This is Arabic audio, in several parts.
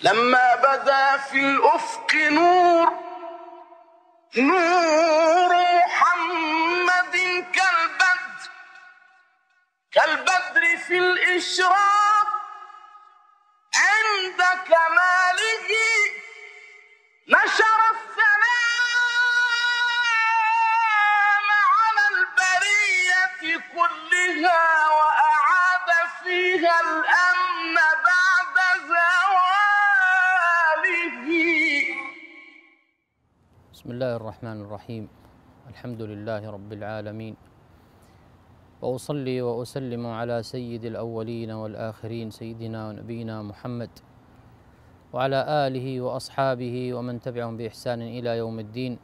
لما بدا في الافق نور نور محمد كالبدر كالبدر في الاشراق عند كماله نشر السلام على البريه كلها واعاد فيها الامن بسم الله الرحمن الرحيم الحمد لله رب العالمين وأصلي وأسلم على سيد الأولين والآخرين سيدنا ونبينا محمد وعلى آله وأصحابه ومن تبعهم بإحسان إلى يوم الدين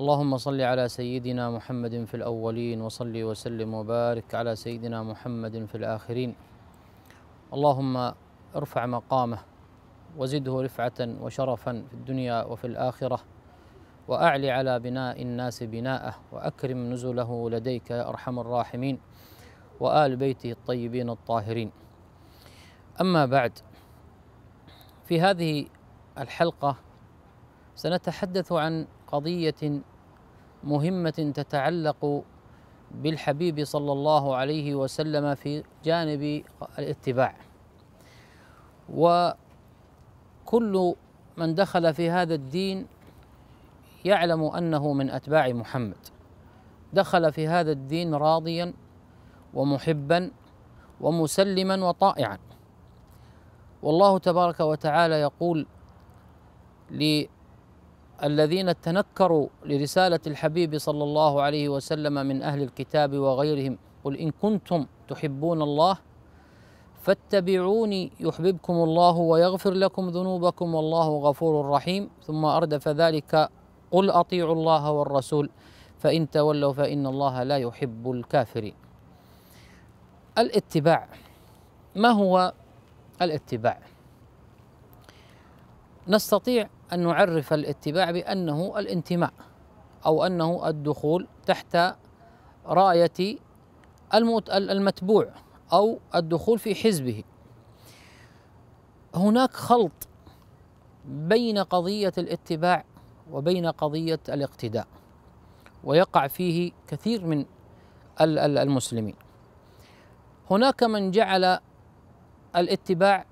اللهم صل على سيدنا محمد في الأولين وصل وسلم وبارك على سيدنا محمد في الآخرين اللهم ارفع مقامه وزده رفعة وشرفا في الدنيا وفي الآخرة وأعلي على بناء الناس بناءه وأكرم نزله لديك يا أرحم الراحمين وآل بيته الطيبين الطاهرين أما بعد في هذه الحلقة سنتحدث عن قضية مهمة تتعلق بالحبيب صلى الله عليه وسلم في جانب الاتباع و كل من دخل في هذا الدين يعلم انه من اتباع محمد دخل في هذا الدين راضيا ومحبا ومسلما وطائعا والله تبارك وتعالى يقول للذين تنكروا لرساله الحبيب صلى الله عليه وسلم من اهل الكتاب وغيرهم قل ان كنتم تحبون الله فاتبعوني يحببكم الله ويغفر لكم ذنوبكم والله غفور رحيم ثم أردف ذلك قل أطيعوا الله والرسول فإن تولوا فإن الله لا يحب الكافرين الاتباع ما هو الاتباع نستطيع أن نعرف الاتباع بأنه الانتماء أو أنه الدخول تحت راية المتبوع أو الدخول في حزبه هناك خلط بين قضية الاتباع وبين قضية الاقتداء ويقع فيه كثير من المسلمين هناك من جعل الاتباع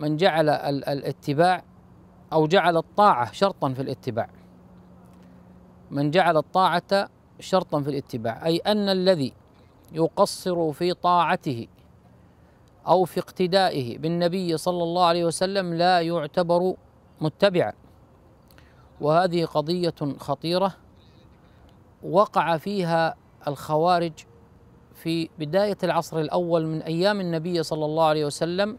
من جعل الاتباع أو جعل الطاعة شرطا في الاتباع من جعل الطاعة شرطا في الاتباع أي أن الذي يقصر في طاعته أو في اقتدائه بالنبي صلى الله عليه وسلم لا يعتبر متبعا وهذه قضية خطيرة وقع فيها الخوارج في بداية العصر الأول من أيام النبي صلى الله عليه وسلم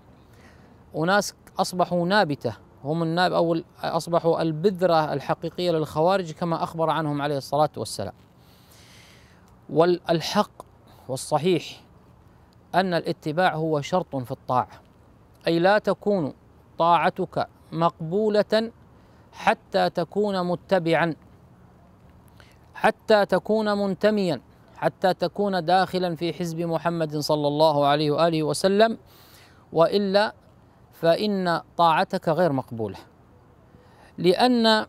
أناس أصبحوا نابتة هم الناب أو أصبحوا البذرة الحقيقية للخوارج كما أخبر عنهم عليه الصلاة والسلام والحق والصحيح أن الاتباع هو شرط في الطاعة أي لا تكون طاعتك مقبولة حتى تكون متبعا حتى تكون منتميا حتى تكون داخلا في حزب محمد صلى الله عليه واله وسلم والا فان طاعتك غير مقبوله لان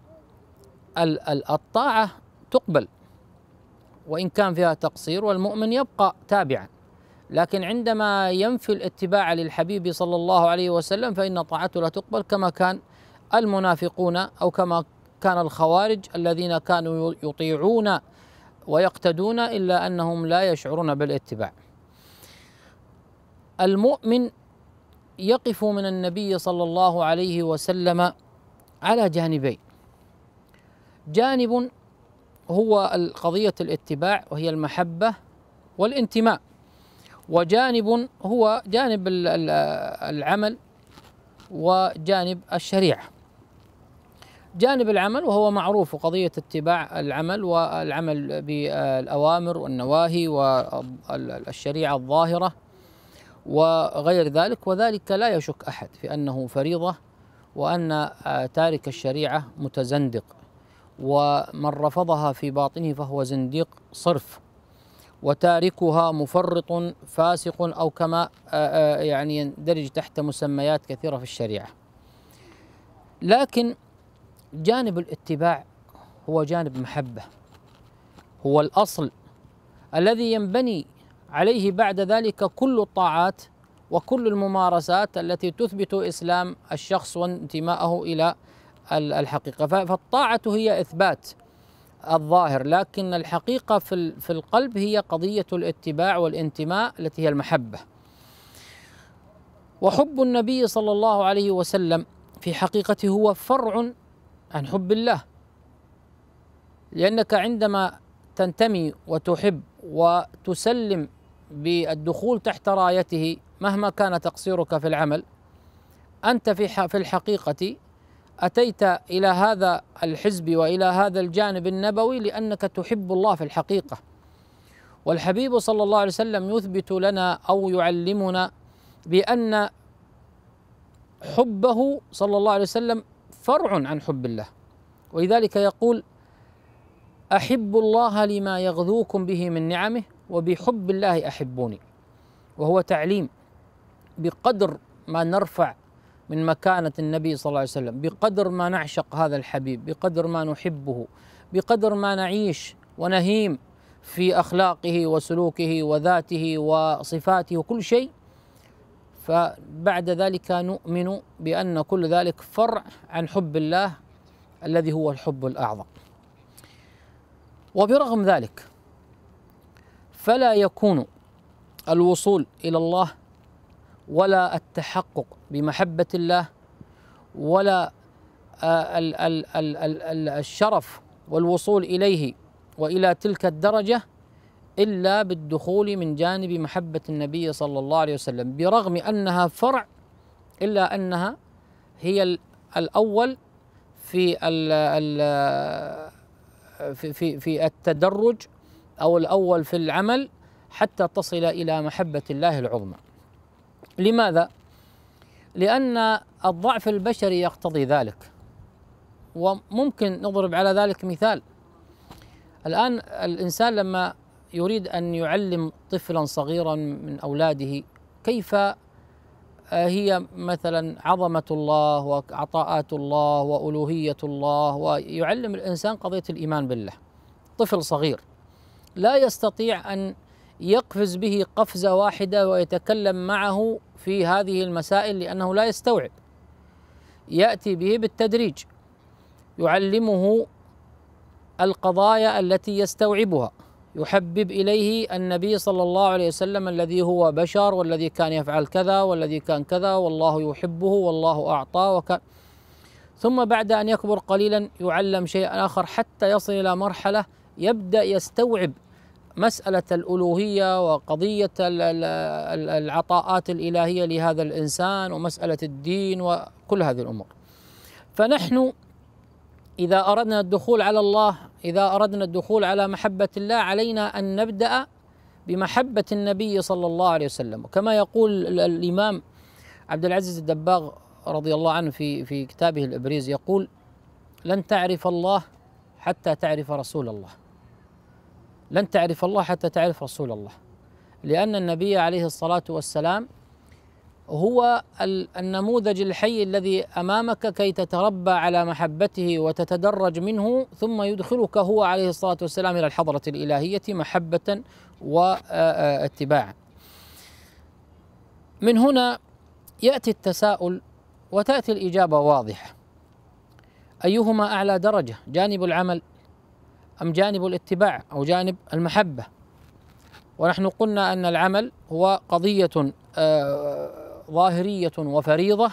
الطاعه تقبل وإن كان فيها تقصير والمؤمن يبقى تابعا لكن عندما ينفي الاتباع للحبيب صلى الله عليه وسلم فإن طاعته لا تقبل كما كان المنافقون أو كما كان الخوارج الذين كانوا يطيعون ويقتدون إلا أنهم لا يشعرون بالاتباع المؤمن يقف من النبي صلى الله عليه وسلم على جانبين جانب هو قضية الاتباع وهي المحبة والانتماء وجانب هو جانب العمل وجانب الشريعة جانب العمل وهو معروف قضية اتباع العمل والعمل بالأوامر والنواهي والشريعة الظاهرة وغير ذلك وذلك لا يشك أحد في أنه فريضة وأن تارك الشريعة متزندق ومن رفضها في باطنه فهو زنديق صرف وتاركها مفرط فاسق او كما آه، آه، يعني يندرج تحت مسميات كثيره في الشريعه. لكن جانب الاتباع هو جانب محبه هو الاصل الذي ينبني عليه بعد ذلك كل الطاعات وكل الممارسات التي تثبت اسلام الشخص وانتماءه الى الحقيقة فالطاعة هي إثبات الظاهر لكن الحقيقة في القلب هي قضية الاتباع والانتماء التي هي المحبة وحب النبي صلى الله عليه وسلم في حقيقته هو فرع عن حب الله لأنك عندما تنتمي وتحب وتسلم بالدخول تحت رايته مهما كان تقصيرك في العمل أنت في في الحقيقة أتيت إلى هذا الحزب وإلى هذا الجانب النبوي لأنك تحب الله في الحقيقة والحبيب صلى الله عليه وسلم يثبت لنا أو يعلمنا بأن حبه صلى الله عليه وسلم فرع عن حب الله ولذلك يقول أحب الله لما يغذوكم به من نعمه وبحب الله أحبوني وهو تعليم بقدر ما نرفع من مكانة النبي صلى الله عليه وسلم بقدر ما نعشق هذا الحبيب بقدر ما نحبه بقدر ما نعيش ونهيم في أخلاقه وسلوكه وذاته وصفاته وكل شيء فبعد ذلك نؤمن بأن كل ذلك فرع عن حب الله الذي هو الحب الأعظم وبرغم ذلك فلا يكون الوصول إلى الله ولا التحقق بمحبة الله ولا آه، الشرف والوصول إليه وإلى تلك الدرجة إلا بالدخول من جانب محبة النبي صلى الله عليه وسلم برغم أنها فرع إلا أنها هي الأول في في في التدرج أو الأول في العمل حتى تصل إلى محبة الله العظمى لماذا؟ لأن الضعف البشري يقتضي ذلك وممكن نضرب على ذلك مثال الآن الإنسان لما يريد أن يعلم طفلا صغيرا من أولاده كيف آه، هي مثلا عظمة الله وعطاءات الله وألوهية الله ويعلم الإنسان قضية الإيمان بالله طفل صغير لا يستطيع أن يقفز به قفزة واحدة ويتكلم معه في هذه المسائل لأنه لا يستوعب يأتي به بالتدريج يعلمه القضايا التي يستوعبها يحبب اليه النبي صلى الله عليه وسلم الذي هو بشر والذي كان يفعل كذا والذي كان كذا والله يحبه والله اعطاه وكان ثم بعد ان يكبر قليلا يعلم شيئا اخر حتى يصل الى مرحله يبدا يستوعب مسألة الألوهية وقضية العطاءات الإلهية لهذا الإنسان ومسألة الدين وكل هذه الأمور فنحن إذا أردنا الدخول على الله إذا أردنا الدخول على محبة الله علينا أن نبدأ بمحبة النبي صلى الله عليه وسلم كما يقول الإمام عبد العزيز الدباغ رضي الله عنه في في كتابه الإبريز يقول لن تعرف الله حتى تعرف رسول الله لن تعرف الله حتى تعرف رسول الله لأن النبي عليه الصلاة والسلام هو النموذج الحي الذي امامك كي تتربى على محبته وتتدرج منه ثم يدخلك هو عليه الصلاه والسلام الى الحضره الالهيه محبه واتباعا. من هنا ياتي التساؤل وتاتي الاجابه واضحه. ايهما اعلى درجه؟ جانب العمل أم جانب الاتباع أو جانب المحبة ونحن قلنا أن العمل هو قضية آه، ظاهرية وفريضة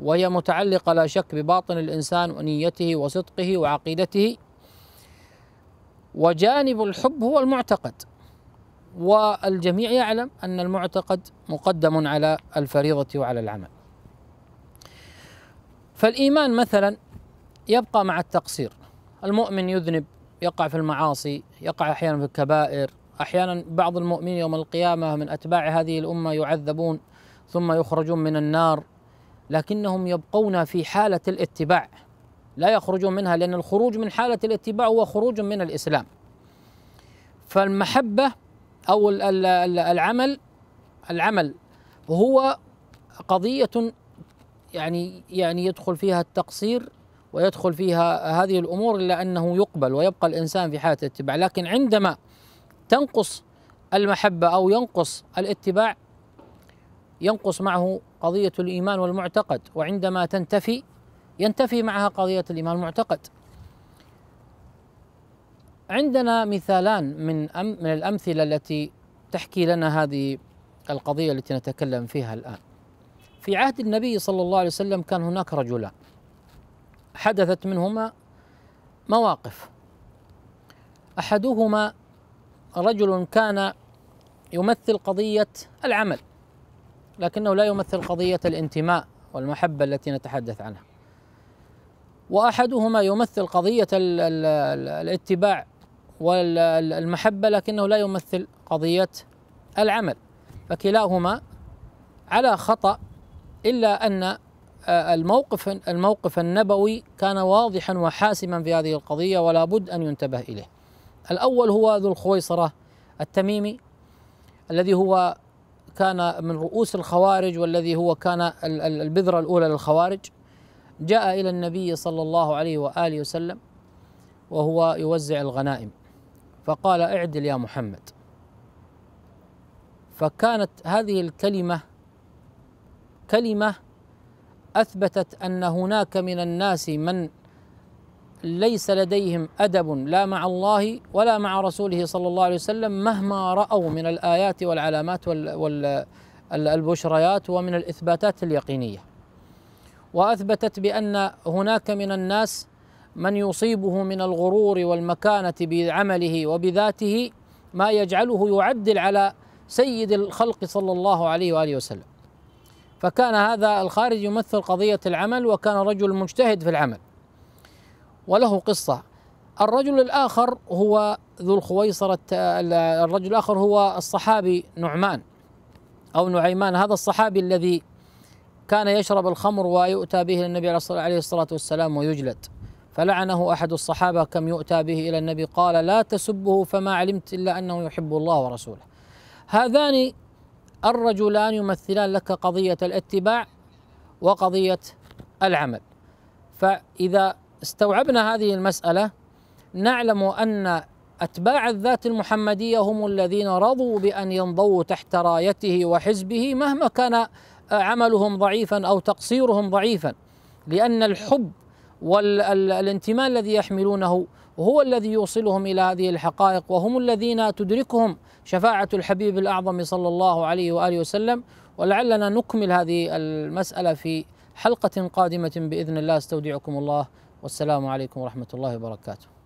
وهي متعلقة لا شك بباطن الإنسان ونيته وصدقه وعقيدته وجانب الحب هو المعتقد والجميع يعلم أن المعتقد مقدم على الفريضة وعلى العمل فالإيمان مثلا يبقى مع التقصير المؤمن يذنب يقع في المعاصي يقع أحيانا في الكبائر أحيانا بعض المؤمنين يوم القيامة من أتباع هذه الأمة يعذبون ثم يخرجون من النار لكنهم يبقون في حالة الاتباع لا يخرجون منها لأن الخروج من حالة الاتباع هو خروج من الإسلام فالمحبة أو العمل العمل هو قضية يعني يعني يدخل فيها التقصير ويدخل فيها هذه الامور الا انه يقبل ويبقى الانسان في حاله الاتباع، لكن عندما تنقص المحبه او ينقص الاتباع ينقص معه قضيه الايمان والمعتقد، وعندما تنتفي ينتفي معها قضيه الايمان والمعتقد. عندنا مثالان من أم من الامثله التي تحكي لنا هذه القضيه التي نتكلم فيها الان. في عهد النبي صلى الله عليه وسلم كان هناك رجلان حدثت منهما مواقف احدهما رجل كان يمثل قضيه العمل لكنه لا يمثل قضيه الانتماء والمحبه التي نتحدث عنها واحدهما يمثل قضيه الـ الـ الاتباع والمحبه لكنه لا يمثل قضيه العمل فكلاهما على خطا الا ان الموقف الموقف النبوي كان واضحا وحاسما في هذه القضيه ولا بد ان ينتبه اليه. الاول هو ذو الخويصره التميمي الذي هو كان من رؤوس الخوارج والذي هو كان البذره الاولى للخوارج جاء الى النبي صلى الله عليه واله وسلم وهو يوزع الغنائم فقال اعدل يا محمد فكانت هذه الكلمه كلمه اثبتت ان هناك من الناس من ليس لديهم ادب لا مع الله ولا مع رسوله صلى الله عليه وسلم مهما راوا من الايات والعلامات والبشريات ومن الاثباتات اليقينيه واثبتت بان هناك من الناس من يصيبه من الغرور والمكانه بعمله وبذاته ما يجعله يعدل على سيد الخلق صلى الله عليه واله وسلم فكان هذا الخارج يمثل قضية العمل وكان رجل مجتهد في العمل وله قصة الرجل الآخر هو ذو الخويصرة الرجل الآخر هو الصحابي نعمان أو نعيمان هذا الصحابي الذي كان يشرب الخمر ويؤتى به للنبي عليه الصلاة والسلام ويجلد فلعنه أحد الصحابة كم يؤتى به إلى النبي قال لا تسبه فما علمت إلا أنه يحب الله ورسوله هذان الرجلان يمثلان لك قضية الاتباع وقضية العمل فإذا استوعبنا هذه المسألة نعلم أن أتباع الذات المحمدية هم الذين رضوا بأن ينضوا تحت رايته وحزبه مهما كان عملهم ضعيفا أو تقصيرهم ضعيفا لأن الحب والانتماء الذي يحملونه هو الذي يوصلهم الى هذه الحقائق وهم الذين تدركهم شفاعه الحبيب الاعظم صلى الله عليه واله وسلم ولعلنا نكمل هذه المساله في حلقه قادمه باذن الله استودعكم الله والسلام عليكم ورحمه الله وبركاته